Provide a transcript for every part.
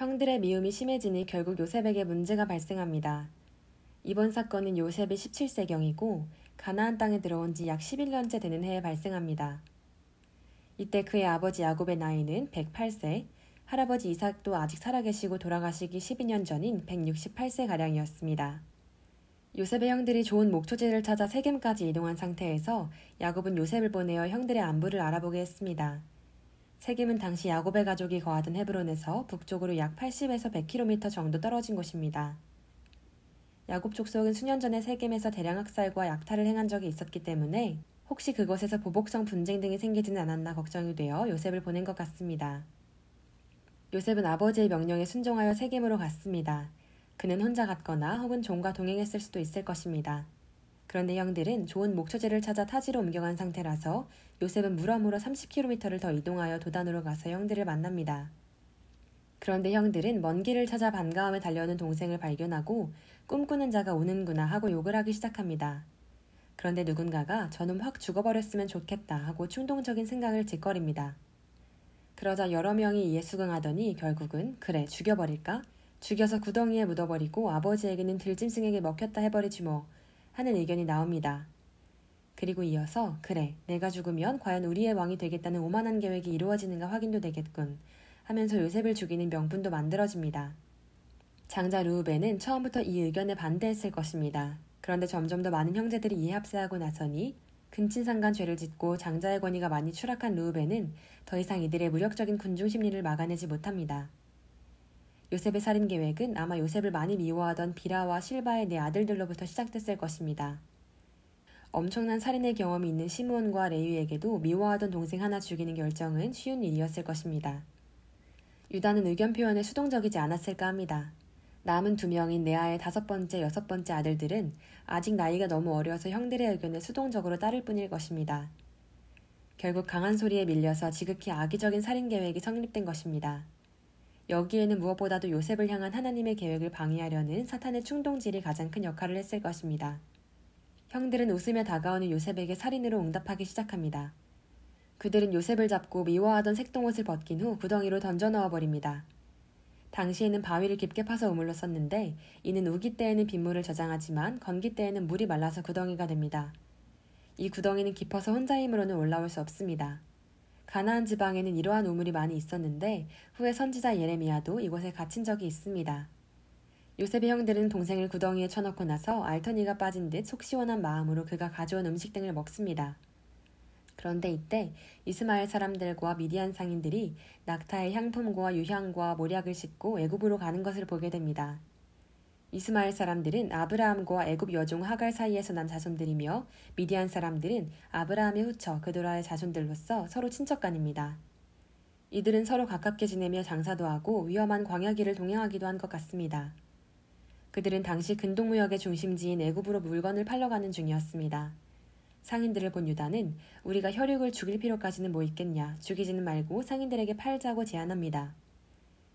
형들의 미움이 심해지니 결국 요셉에게 문제가 발생합니다. 이번 사건은 요셉이 17세경이고 가나안 땅에 들어온 지 약 11년째 되는 해에 발생합니다. 이때 그의 아버지 야곱의 나이는 108세, 할아버지 이삭도 아직 살아계시고 돌아가시기 12년 전인 168세가량이었습니다. 요셉의 형들이 좋은 목초지를 찾아 세겜까지 이동한 상태에서 야곱은 요셉을 보내어 형들의 안부를 알아보게 했습니다. 세겜은 당시 야곱의 가족이 거하던 헤브론에서 북쪽으로 약 80에서 100km 정도 떨어진 곳입니다. 야곱 족속은 수년 전에 세겜에서 대량 학살과 약탈을 행한 적이 있었기 때문에 혹시 그곳에서 보복성 분쟁 등이 생기지는 않았나 걱정이 되어 요셉을 보낸 것 같습니다. 요셉은 아버지의 명령에 순종하여 세겜으로 갔습니다. 그는 혼자 갔거나 혹은 종과 동행했을 수도 있을 것입니다. 그런 데형들은 좋은 목초지를 찾아 타지로 옮겨간 상태라서 요셉은 무라무로 30km를 더 이동하여 도단으로 가서 형들을 만납니다. 그런데 형들은 먼 길을 찾아 반가움에 달려오는 동생을 발견하고 꿈꾸는 자가 오는구나 하고 욕을 하기 시작합니다. 그런데 누군가가 저는 확 죽어버렸으면 좋겠다 하고 충동적인 생각을 짓거립니다. 그러자 여러 명이 이에 수긍하더니 결국은 그래 죽여버릴까? 죽여서 구덩이에 묻어버리고 아버지에게는 들짐승에게 먹혔다 해버리지 뭐 하는 의견이 나옵니다. 그리고 이어서 그래 내가 죽으면 과연 우리의 왕이 되겠다는 오만한 계획이 이루어지는가 확인도 되겠군 하면서 요셉을 죽이는 명분도 만들어집니다. 장자 루우벤은 처음부터 이 의견에 반대했을 것입니다. 그런데 점점 더 많은 형제들이 이에 합세하고 나서니 근친상간 죄를 짓고 장자의 권위가 많이 추락한 루우벤은 더 이상 이들의 무력적인 군중 심리를 막아내지 못합니다. 요셉의 살인 계획은 아마 요셉을 많이 미워하던 비라와 실바의 네 아들들로부터 시작됐을 것입니다. 엄청난 살인의 경험이 있는 시므온과 레위에게도 미워하던 동생 하나 죽이는 결정은 쉬운 일이었을 것입니다. 유다는 의견 표현에 수동적이지 않았을까 합니다. 남은 두 명인 네아의 다섯 번째, 여섯 번째 아들들은 아직 나이가 너무 어려서 형들의 의견에 수동적으로 따를 뿐일 것입니다. 결국 강한 소리에 밀려서 지극히 악의적인 살인 계획이 성립된 것입니다. 여기에는 무엇보다도 요셉을 향한 하나님의 계획을 방해하려는 사탄의 충동질이 가장 큰 역할을 했을 것입니다. 형들은 웃으며 다가오는 요셉에게 살인으로 응답하기 시작합니다. 그들은 요셉을 잡고 미워하던 색동옷을 벗긴 후 구덩이로 던져 넣어 버립니다. 당시에는 바위를 깊게 파서 우물로 썼는데 이는 우기 때에는 빗물을 저장하지만 건기 때에는 물이 말라서 구덩이가 됩니다. 이 구덩이는 깊어서 혼자 힘으로는 올라올 수 없습니다. 가나안 지방에는 이러한 우물이 많이 있었는데 후에 선지자 예레미야도 이곳에 갇힌 적이 있습니다. 요셉의 형들은 동생을 구덩이에 쳐넣고 나서 알터니가 빠진 듯 속 시원한 마음으로 그가 가져온 음식 등을 먹습니다. 그런데 이때 이스마엘 사람들과 미디안 상인들이 낙타의 향품과 유향과 몰약을 싣고 애굽으로 가는 것을 보게 됩니다. 이스마엘 사람들은 아브라함과 애굽 여종 하갈 사이에서 난 자손들이며 미디안 사람들은 아브라함의 후처 그도라의 자손들로서 서로 친척간입니다. 이들은 서로 가깝게 지내며 장사도 하고 위험한 광야길을 동행하기도 한 것 같습니다. 그들은 당시 근동무역의 중심지인 애굽으로 물건을 팔러가는 중이었습니다. 상인들을 본 유다는 우리가 혈육을 죽일 필요까지는 뭐 있겠냐, 죽이지는 말고 상인들에게 팔자고 제안합니다.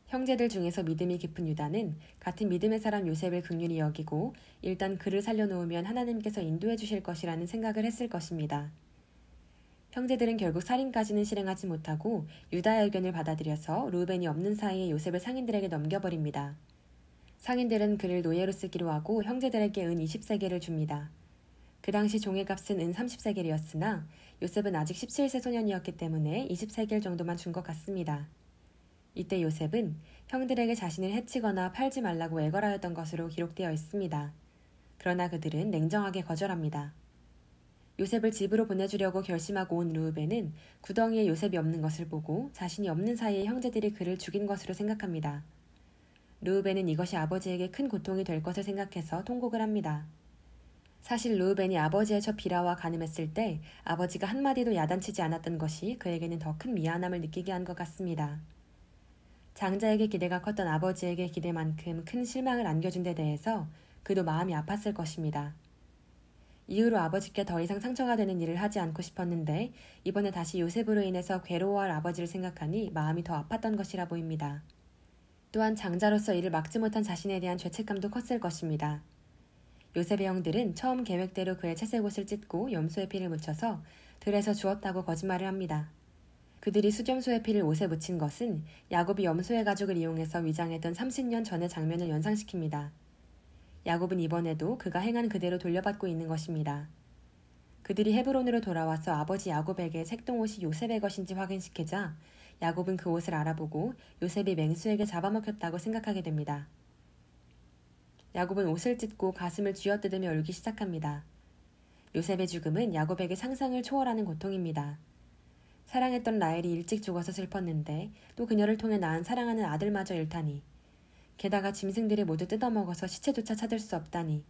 형제들 중에서 믿음이 깊은 유다는 같은 믿음의 사람 요셉을 극률히 여기고 일단 그를 살려놓으면 하나님께서 인도해 주실 것이라는 생각을 했을 것입니다. 형제들은 결국 살인까지는 실행하지 못하고 유다의 의견을 받아들여서 루벤이 없는 사이에 요셉을 상인들에게 넘겨버립니다. 상인들은 그를 노예로 쓰기로 하고 형제들에게 은 20세계를 줍니다. 그 당시 종의 값은 은 30세겔이었으나 요셉은 아직 17세 소년이었기 때문에 20세겔 정도만 준 것 같습니다. 이때 요셉은 형들에게 자신을 해치거나 팔지 말라고 애걸하였던 것으로 기록되어 있습니다. 그러나 그들은 냉정하게 거절합니다. 요셉을 집으로 보내주려고 결심하고 온 루우벤은 구덩이에 요셉이 없는 것을 보고 자신이 없는 사이에 형제들이 그를 죽인 것으로 생각합니다. 루우벤은 이것이 아버지에게 큰 고통이 될 것을 생각해서 통곡을 합니다. 사실 루우벤이 아버지의 첫 비라와 가늠했을 때 아버지가 한마디도 야단치지 않았던 것이 그에게는 더 큰 미안함을 느끼게 한 것 같습니다. 장자에게 기대가 컸던 아버지에게 기대만큼 큰 실망을 안겨준 데 대해서 그도 마음이 아팠을 것입니다. 이후로 아버지께 더 이상 상처가 되는 일을 하지 않고 싶었는데 이번에 다시 요셉으로 인해서 괴로워할 아버지를 생각하니 마음이 더 아팠던 것이라 보입니다. 또한 장자로서 이를 막지 못한 자신에 대한 죄책감도 컸을 것입니다. 요셉의 형들은 처음 계획대로 그의 채색옷을 찢고 염소의 피를 묻혀서 들에서 주었다고 거짓말을 합니다. 그들이 수겸소의 피를 옷에 묻힌 것은 야곱이 염소의 가죽을 이용해서 위장했던 30년 전의 장면을 연상시킵니다. 야곱은 이번에도 그가 행한 그대로 돌려받고 있는 것입니다. 그들이 헤브론으로 돌아와서 아버지 야곱에게 색동옷이 요셉의 것인지 확인시키자 야곱은 그 옷을 알아보고 요셉이 맹수에게 잡아먹혔다고 생각하게 됩니다. 야곱은 옷을 찢고 가슴을 쥐어뜯으며 울기 시작합니다. 요셉의 죽음은 야곱에게 상상을 초월하는 고통입니다. 사랑했던 라엘이 일찍 죽어서 슬펐는데 또 그녀를 통해 낳은 사랑하는 아들마저 잃다니. 게다가 짐승들이 모두 뜯어먹어서 시체조차 찾을 수 없다니.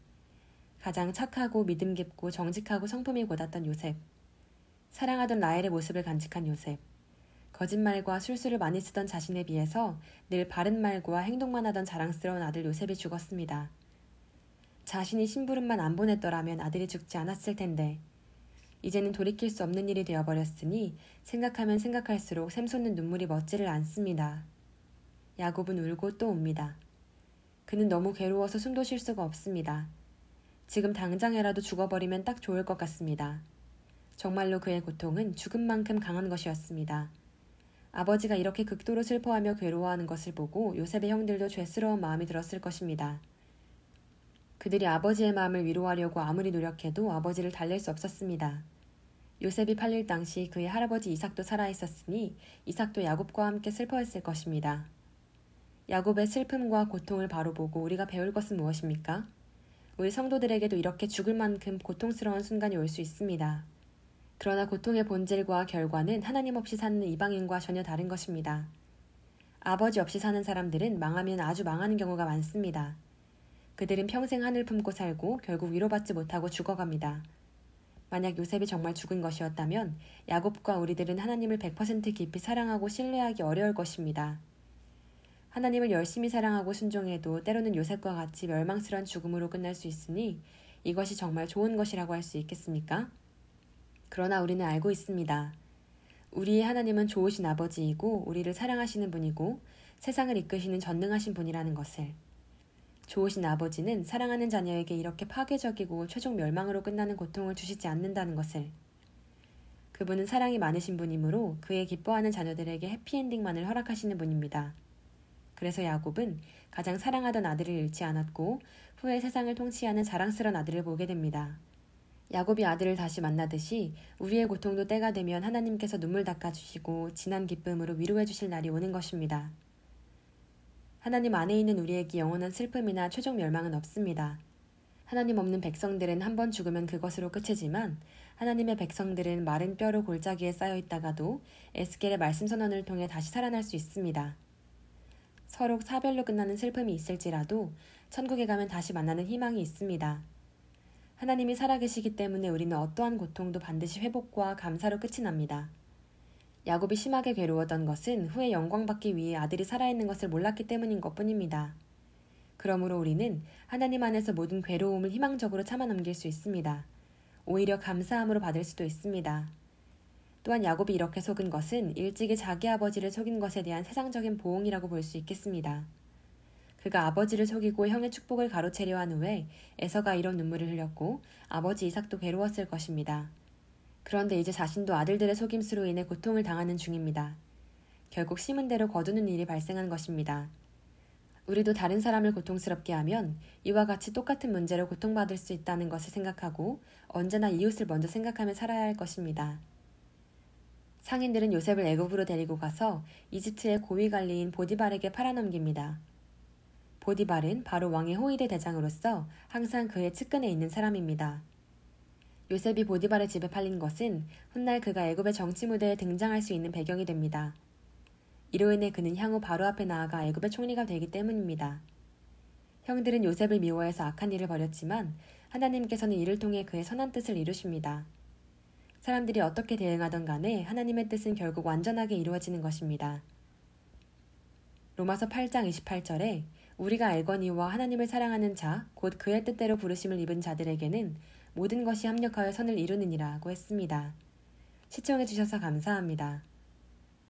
가장 착하고 믿음 깊고 정직하고 성품이 고았던 요셉. 사랑하던 라엘의 모습을 간직한 요셉. 거짓말과 술수를 많이 쓰던 자신에 비해서 늘 바른 말과 행동만 하던 자랑스러운 아들 요셉이 죽었습니다. 자신이 심부름만 안 보냈더라면 아들이 죽지 않았을 텐데 이제는 돌이킬 수 없는 일이 되어버렸으니 생각하면 생각할수록 샘솟는 눈물이 멎지를 않습니다. 야곱은 울고 또웁니다 그는 너무 괴로워서 숨도 쉴 수가 없습니다. 지금 당장에라도 죽어버리면 딱 좋을 것 같습니다. 정말로 그의 고통은 죽음만큼 강한 것이었습니다. 아버지가 이렇게 극도로 슬퍼하며 괴로워하는 것을 보고 요셉의 형들도 죄스러운 마음이 들었을 것입니다. 그들이 아버지의 마음을 위로하려고 아무리 노력해도 아버지를 달랠 수 없었습니다. 요셉이 팔릴 당시 그의 할아버지 이삭도 살아있었으니 이삭도 야곱과 함께 슬퍼했을 것입니다. 야곱의 슬픔과 고통을 바로 보고 우리가 배울 것은 무엇입니까? 우리 성도들에게도 이렇게 죽을 만큼 고통스러운 순간이 올 수 있습니다. 그러나 고통의 본질과 결과는 하나님 없이 사는 이방인과 전혀 다른 것입니다. 아버지 없이 사는 사람들은 망하면 아주 망하는 경우가 많습니다. 그들은 평생 한을 품고 살고 결국 위로받지 못하고 죽어갑니다. 만약 요셉이 정말 죽은 것이었다면 야곱과 우리들은 하나님을 100% 깊이 사랑하고 신뢰하기 어려울 것입니다. 하나님을 열심히 사랑하고 순종해도 때로는 요셉과 같이 멸망스러운 죽음으로 끝날 수 있으니 이것이 정말 좋은 것이라고 할 수 있겠습니까? 그러나 우리는 알고 있습니다. 우리의 하나님은 좋으신 아버지이고 우리를 사랑하시는 분이고 세상을 이끄시는 전능하신 분이라는 것을. 좋으신 아버지는 사랑하는 자녀에게 이렇게 파괴적이고 최종 멸망으로 끝나는 고통을 주시지 않는다는 것을. 그분은 사랑이 많으신 분이므로 그의 기뻐하는 자녀들에게 해피엔딩만을 허락하시는 분입니다. 그래서 야곱은 가장 사랑하던 아들을 잃지 않았고 후에 세상을 통치하는 자랑스런 아들을 보게 됩니다. 야곱이 아들을 다시 만나듯이 우리의 고통도 때가 되면 하나님께서 눈물 닦아주시고 지난 기쁨으로 위로해 주실 날이 오는 것입니다. 하나님 안에 있는 우리에게 영원한 슬픔이나 최종 멸망은 없습니다. 하나님 없는 백성들은 한번 죽으면 그것으로 끝이지만 하나님의 백성들은 마른 뼈로 골짜기에 쌓여 있다가도 에스겔의 말씀 선언을 통해 다시 살아날 수 있습니다. 서로 사별로 끝나는 슬픔이 있을지라도 천국에 가면 다시 만나는 희망이 있습니다. 하나님이 살아계시기 때문에 우리는 어떠한 고통도 반드시 회복과 감사로 끝이 납니다. 야곱이 심하게 괴로웠던 것은 후에 영광받기 위해 아들이 살아있는 것을 몰랐기 때문인 것 뿐입니다. 그러므로 우리는 하나님 안에서 모든 괴로움을 희망적으로 참아 넘길 수 있습니다. 오히려 감사함으로 받을 수도 있습니다. 또한 야곱이 이렇게 속은 것은 일찍이 자기 아버지를 속인 것에 대한 세상적인 보응이라고 볼 수 있겠습니다. 그가 아버지를 속이고 형의 축복을 가로채려 한 후에 에서가 이런 눈물을 흘렸고 아버지 이삭도 괴로웠을 것입니다. 그런데 이제 자신도 아들들의 속임수로 인해 고통을 당하는 중입니다. 결국 심은 대로 거두는 일이 발생한 것입니다. 우리도 다른 사람을 고통스럽게 하면 이와 같이 똑같은 문제로 고통받을 수 있다는 것을 생각하고 언제나 이웃을 먼저 생각하며 살아야 할 것입니다. 상인들은 요셉을 애굽으로 데리고 가서 이집트의 고위 관리인 보디발에게 팔아넘깁니다. 보디발은 바로 왕의 호위대 대장으로서 항상 그의 측근에 있는 사람입니다. 요셉이 보디발의 집에 팔린 것은 훗날 그가 애굽의 정치 무대에 등장할 수 있는 배경이 됩니다. 이로 인해 그는 향후 바로 앞에 나아가 애굽의 총리가 되기 때문입니다. 형들은 요셉을 미워해서 악한 일을 벌였지만 하나님께서는 이를 통해 그의 선한 뜻을 이루십니다. 사람들이 어떻게 대응하던 간에 하나님의 뜻은 결국 완전하게 이루어지는 것입니다. 로마서 8장 28절에 우리가 알거니와 하나님을 사랑하는 자, 곧 그의 뜻대로 부르심을 입은 자들에게는 모든 것이 합력하여 선을 이루느니라고 했습니다. 시청해주셔서 감사합니다.